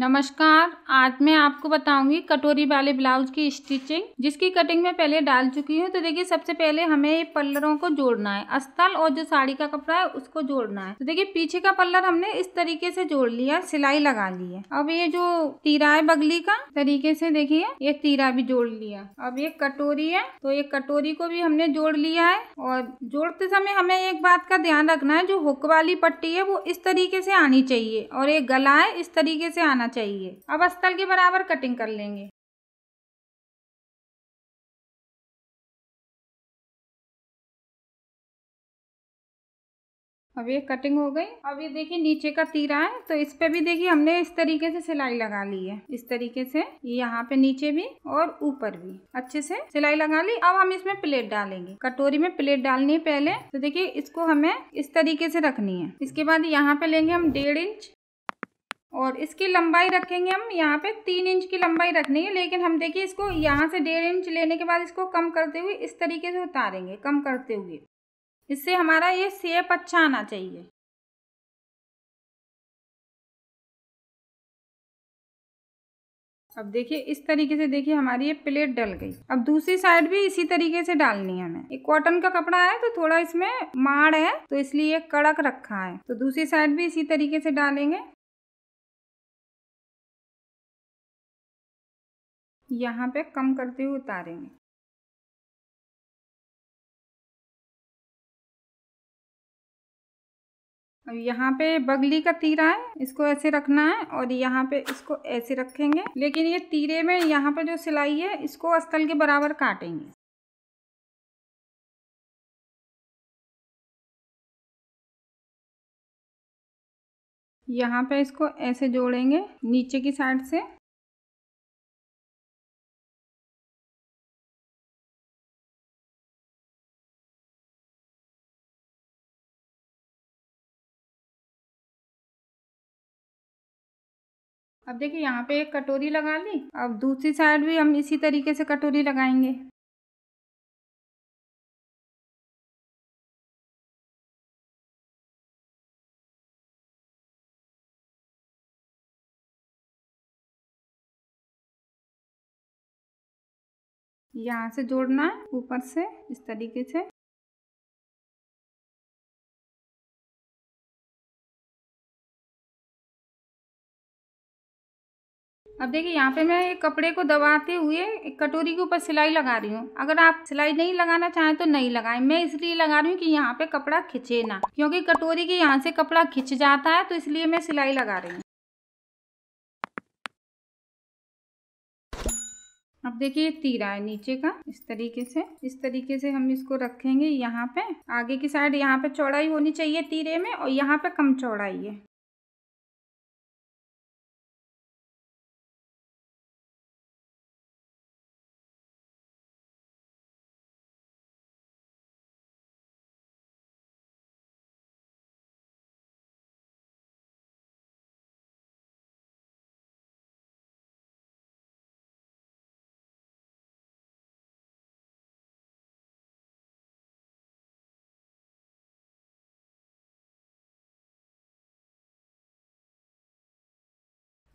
नमस्कार आज मैं आपको बताऊंगी कटोरी वाले ब्लाउज की स्टिचिंग जिसकी कटिंग मैं पहले डाल चुकी हूँ तो देखिए सबसे पहले हमें पल्लरों को जोड़ना है अस्तल और जो साड़ी का कपड़ा है उसको जोड़ना है तो देखिए पीछे का पल्लर हमने इस तरीके से जोड़ लिया सिलाई लगा ली है अब ये जो तीरा है बगली का तरीके से देखिए ये तीरा भी जोड़ लिया अब ये कटोरी है तो ये कटोरी को भी हमने जोड़ लिया है और जोड़ते समय हमें एक बात का ध्यान रखना है जो हुक वाली पट्टी है वो इस तरीके से आनी चाहिए और ये गला है इस तरीके से आना आना चाहिए अब अस्तल के बराबर कटिंग कर लेंगे अब ये कटिंग हो गई अब ये देखिए नीचे का तीरा है तो इस पे भी देखिए हमने इस तरीके से सिलाई लगा ली है इस तरीके से यहाँ पे नीचे भी और ऊपर भी अच्छे से सिलाई लगा ली अब हम इसमें प्लेट डालेंगे कटोरी में प्लेट डालनी है पहले तो देखिए इसको हमें इस तरीके से रखनी है इसके बाद यहाँ पे लेंगे हम डेढ़ इंच और इसकी लंबाई रखेंगे हम यहाँ पे तीन इंच की लंबाई रखनी है लेकिन हम देखिए इसको यहाँ से डेढ़ इंच लेने के बाद इसको कम करते हुए इस तरीके से उतारेंगे कम करते हुए इससे हमारा ये सेप अच्छा आना चाहिए अब देखिए इस तरीके से देखिए हमारी ये प्लेट डल गई अब दूसरी साइड भी इसी तरीके से डालनी है हमें एक कॉटन का कपड़ा है तो थोड़ा इसमें माड़ है तो इसलिए कड़क रखा है तो दूसरी साइड भी इसी तरीके से डालेंगे यहाँ पे कम करते हुए उतारेंगे अब यहाँ पे बगली का तीरा है इसको ऐसे रखना है और यहाँ पे इसको ऐसे रखेंगे लेकिन ये तीरे में यहाँ पे जो सिलाई है इसको अस्तल के बराबर काटेंगे यहाँ पे इसको ऐसे जोड़ेंगे नीचे की साइड से अब देखिए यहाँ पे एक कटोरी लगा ली अब दूसरी साइड भी हम इसी तरीके से कटोरी लगाएंगे यहाँ से जोड़ना है ऊपर से इस तरीके से अब देखिए यहाँ पे मैं कपड़े को दबाते हुए एक कटोरी के ऊपर सिलाई लगा रही हूँ अगर आप सिलाई नहीं लगाना चाहें तो नहीं लगाएं मैं इसलिए लगा रही हूँ कि यहाँ पे कपड़ा खिंचे ना क्योंकि कटोरी के यहाँ से कपड़ा खिंच जाता है तो इसलिए मैं सिलाई लगा रही हूँ अब देखिए तीरा है नीचे का इस तरीके से इस तरीके से हम इसको रखेंगे यहाँ पे आगे की साइड यहाँ पे चौड़ाई होनी चाहिए तीरे में और यहाँ पे कम चौड़ाई है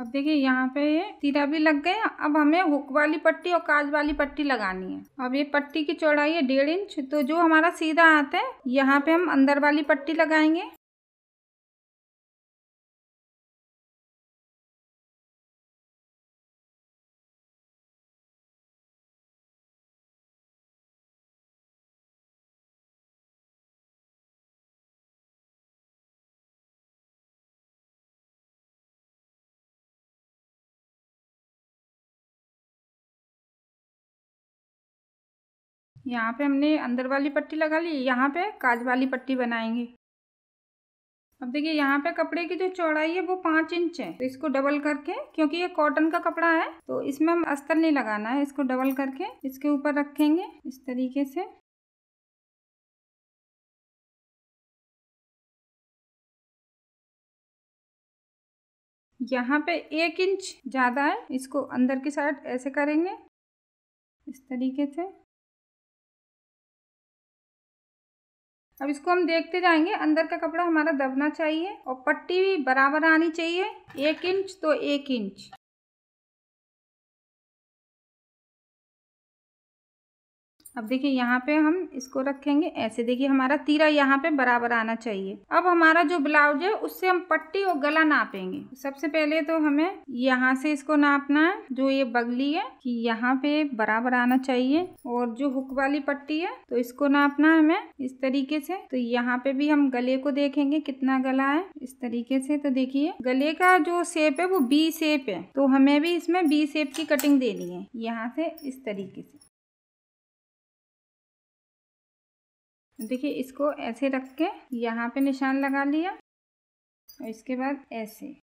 अब देखिए यहाँ पे ये तीरा भी लग गया अब हमें हुक वाली पट्टी और काज वाली पट्टी लगानी है अब ये पट्टी की चौड़ाई है डेढ़ इंच तो जो हमारा सीधा आता है यहाँ पे हम अंदर वाली पट्टी लगाएंगे यहाँ पे हमने अंदर वाली पट्टी लगा ली यहाँ पे काज वाली पट्टी बनाएंगे अब देखिए यहाँ पे कपड़े की जो चौड़ाई है वो पाँच इंच है तो इसको डबल करके क्योंकि ये कॉटन का कपड़ा है तो इसमें हम अस्तर नहीं लगाना है इसको डबल करके इसके ऊपर रखेंगे इस तरीके से यहाँ पे एक इंच ज़्यादा है इसको अंदर की साइड ऐसे करेंगे इस तरीके से अब इसको हम देखते जाएंगे अंदर का कपड़ा हमारा दबना चाहिए और पट्टी भी बराबर आनी चाहिए एक इंच तो एक इंच अब देखिए यहाँ पे हम इसको रखेंगे ऐसे देखिए हमारा तीरा यहाँ पे बराबर आना चाहिए अब हमारा जो ब्लाउज है उससे हम पट्टी और गला नापेंगे सबसे पहले तो हमें यहाँ से इसको नापना है जो ये बगली है कि यहाँ पे बराबर आना चाहिए और जो हुक वाली पट्टी है तो इसको नापना है हमें इस तरीके से तो यहाँ पे भी हम गले को देखेंगे कितना गला है इस तरीके से तो देखिए गले का जो शेप है वो बी शेप है तो हमें भी इसमें बी शेप की कटिंग देनी है यहाँ से इस तरीके से देखिए इसको ऐसे रख के यहाँ पे निशान लगा लिया और इसके बाद ऐसे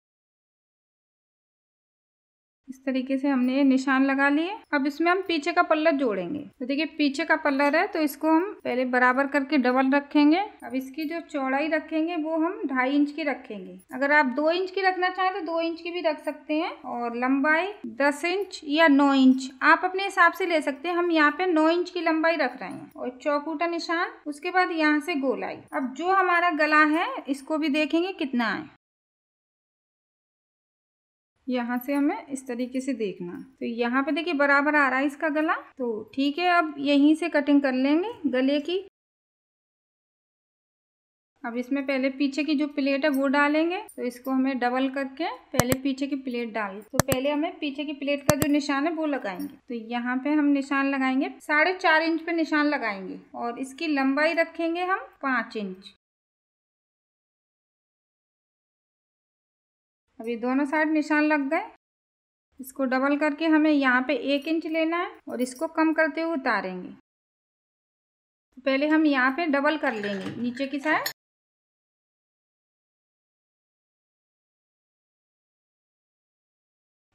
इस तरीके से हमने ये निशान लगा लिए अब इसमें हम पीछे का पल्लर जोड़ेंगे तो देखिए पीछे का पल्लर है तो इसको हम पहले बराबर करके डबल रखेंगे अब इसकी जो चौड़ाई रखेंगे वो हम ढाई इंच की रखेंगे अगर आप दो इंच की रखना चाहें तो दो इंच की भी रख सकते हैं और लंबाई दस इंच या नौ इंच आप अपने हिसाब से ले सकते हैं हम यहाँ पे नौ इंच की लंबाई रख रहे हैं और चौकूटा निशान उसके बाद यहाँ से गोलाई अब जो हमारा गला है इसको भी देखेंगे कितना है यहाँ से हमें इस तरीके से देखना तो यहाँ पे देखिए बराबर आ रहा है इसका गला तो ठीक है अब यहीं से कटिंग कर लेंगे गले की अब इसमें पहले पीछे की जो प्लेट है वो डालेंगे तो इसको हमें डबल करके पहले पीछे की प्लेट डाल तो पहले हमें पीछे की प्लेट का जो निशान है वो लगाएंगे तो यहाँ पे हम निशान लगाएंगे साढ़े चार इंच पे निशान लगाएंगे और इसकी लंबाई रखेंगे हम पाँच इंच अब ये दोनों साइड निशान लग गए इसको डबल करके हमें यहाँ पे एक इंच लेना है और इसको कम करते हुए उतारेंगे तो पहले हम यहाँ पे डबल कर लेंगे नीचे की साइड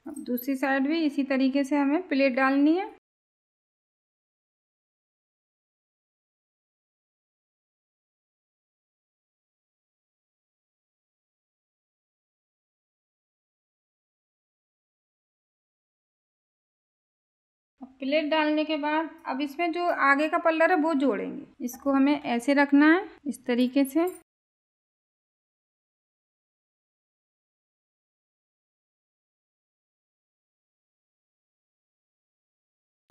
अब दूसरी साइड भी इसी तरीके से हमें प्लेट डालनी है प्लेट डालने के बाद अब इसमें जो आगे का पल्लर है वो जोड़ेंगे इसको हमें ऐसे रखना है इस तरीके से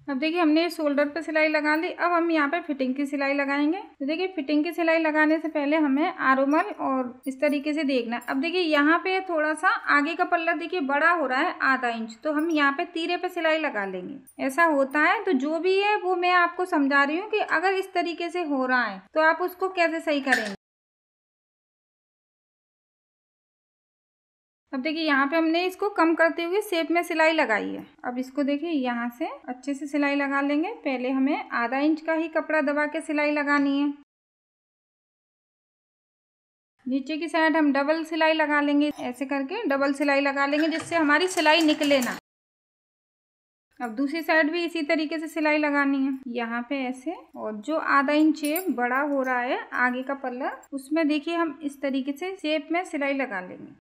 अब देखिए हमने शोल्डर पे सिलाई लगा ली अब हम यहाँ पे फिटिंग की सिलाई लगाएंगे तो देखिए फिटिंग की सिलाई लगाने से पहले हमें आरोमल और इस तरीके से देखना अब देखिए यहाँ पे थोड़ा सा आगे का पल्ला देखिए बड़ा हो रहा है आधा इंच तो हम यहाँ पे तीरे पे सिलाई लगा लेंगे ऐसा होता है तो जो भी है वो मैं आपको समझा रही हूँ की अगर इस तरीके से हो रहा है तो आप उसको कैसे सही करेंगे अब देखिए यहाँ पे हमने इसको कम करते हुए सेप में सिलाई लगाई है अब इसको देखिए यहाँ से अच्छे से सिलाई लगा लेंगे पहले हमें आधा इंच का ही कपड़ा दबा के सिलाई लगानी है नीचे की साइड हम डबल सिलाई लगा लेंगे ऐसे करके डबल सिलाई लगा लेंगे जिससे हमारी सिलाई निकले ना अब दूसरी साइड भी इसी तरीके से सिलाई लगानी है यहाँ पे ऐसे और जो आधा इंच बड़ा हो रहा है आगे का पल्ला उसमें देखिए हम इस तरीके से शेप में सिलाई लगा लेंगे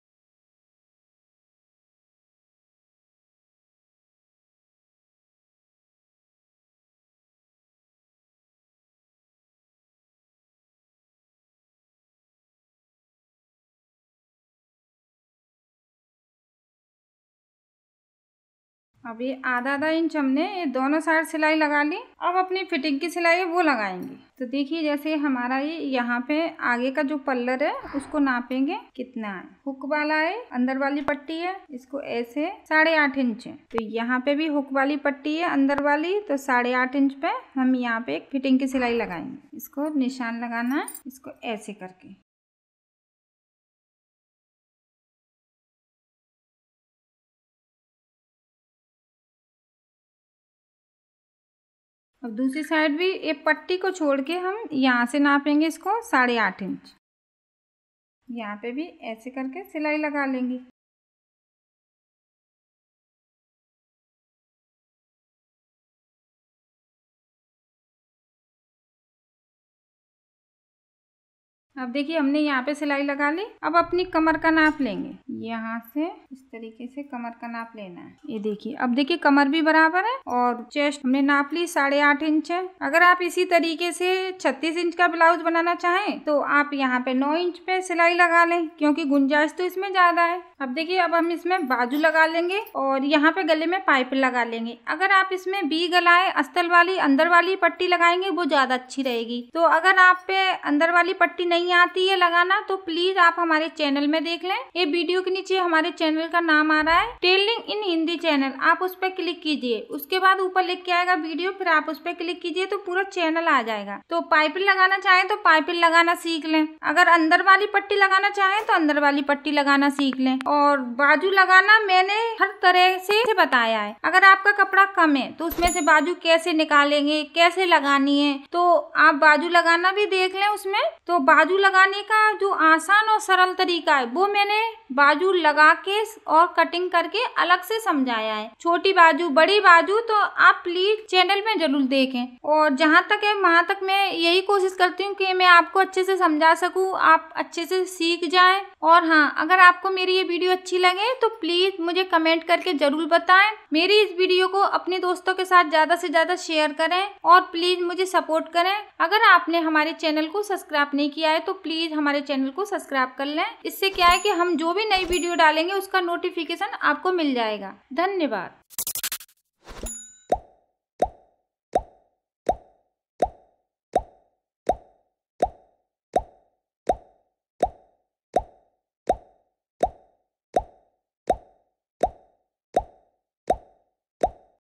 अब ये आधा आधा इंच हमने ये दोनों साइड सिलाई लगा ली अब अपनी फिटिंग की सिलाई है वो लगाएंगे तो देखिए जैसे हमारा ये यहाँ पे आगे का जो पल्लर है उसको नापेंगे कितना है हुक वाला है अंदर वाली पट्टी है इसको ऐसे साढ़े आठ इंच है तो यहाँ पे भी हुक वाली पट्टी है अंदर वाली तो साढ़े आठ इंच पे हम यहाँ पे एक फिटिंग की सिलाई लगाएंगे इसको निशान लगाना है इसको ऐसे करके अब दूसरी साइड भी ये पट्टी को छोड़ के हम यहाँ से नापेंगे इसको साढ़े आठ इंच यहाँ पे भी ऐसे करके सिलाई लगा लेंगे अब देखिए हमने यहाँ पे सिलाई लगा ली अब अपनी कमर का नाप लेंगे यहाँ से इस तरीके से कमर का नाप लेना है ये देखिए अब देखिए कमर भी बराबर है और चेस्ट हमने नाप ली साढ़े आठ इंच है अगर आप इसी तरीके से छत्तीस इंच का ब्लाउज बनाना चाहें तो आप यहाँ पे नौ इंच पे सिलाई लगा लें क्योंकि गुंजाइश तो इसमें ज्यादा है अब देखिए अब हम इसमें बाजू लगा लेंगे और यहाँ पे गले में पाइप लगा लेंगे अगर आप इसमें बी गलाए अस्तल वाली अंदर वाली पट्टी लगाएंगे वो ज्यादा अच्छी रहेगी तो अगर आप पे अंदर वाली पट्टी नहीं नहीं आती है लगाना तो प्लीज आप हमारे चैनल में देख लें ये वीडियो के नीचे हमारे चैनल का नाम आ रहा है टेलिंग इन हिंदी चैनल आप उस पर क्लिक कीजिए उसके बाद ऊपर लिख के आएगा वीडियो फिर आप उस पर क्लिक कीजिए तो पूरा चैनल आ जाएगा तो पाइप लगाना चाहे तो पाइपिंग लगाना सीख लें अगर अंदर वाली पट्टी लगाना चाहे तो अंदर वाली पट्टी लगाना सीख लें और बाजू लगाना मैंने हर तरह से बताया है अगर आपका कपड़ा कम है तो उसमें से बाजू कैसे निकालेंगे कैसे लगानी है तो आप बाजू लगाना भी देख लें उसमें तो बाजू बाजू लगाने का जो आसान और सरल तरीका है वो मैंने बाजू लगा के और कटिंग करके अलग से समझाया है छोटी बाजू बड़ी बाजू तो आप प्लीज चैनल में जरूर देखें और जहाँ तक है वहाँ तक मैं यही कोशिश करती हूँ कि मैं आपको अच्छे से समझा सकूँ आप अच्छे से सीख जाए और हाँ अगर आपको मेरी ये वीडियो अच्छी लगे तो प्लीज मुझे कमेंट करके जरूर बताए मेरी इस वीडियो को अपने दोस्तों के साथ ज्यादा से ज्यादा शेयर करें और प्लीज मुझे सपोर्ट करें अगर आपने हमारे चैनल को सब्सक्राइब नहीं किया है तो प्लीज़ हमारे चैनल को सब्सक्राइब कर लें इससे क्या है कि हम जो भी नई वीडियो डालेंगे उसका नोटिफिकेशन आपको मिल जाएगा धन्यवाद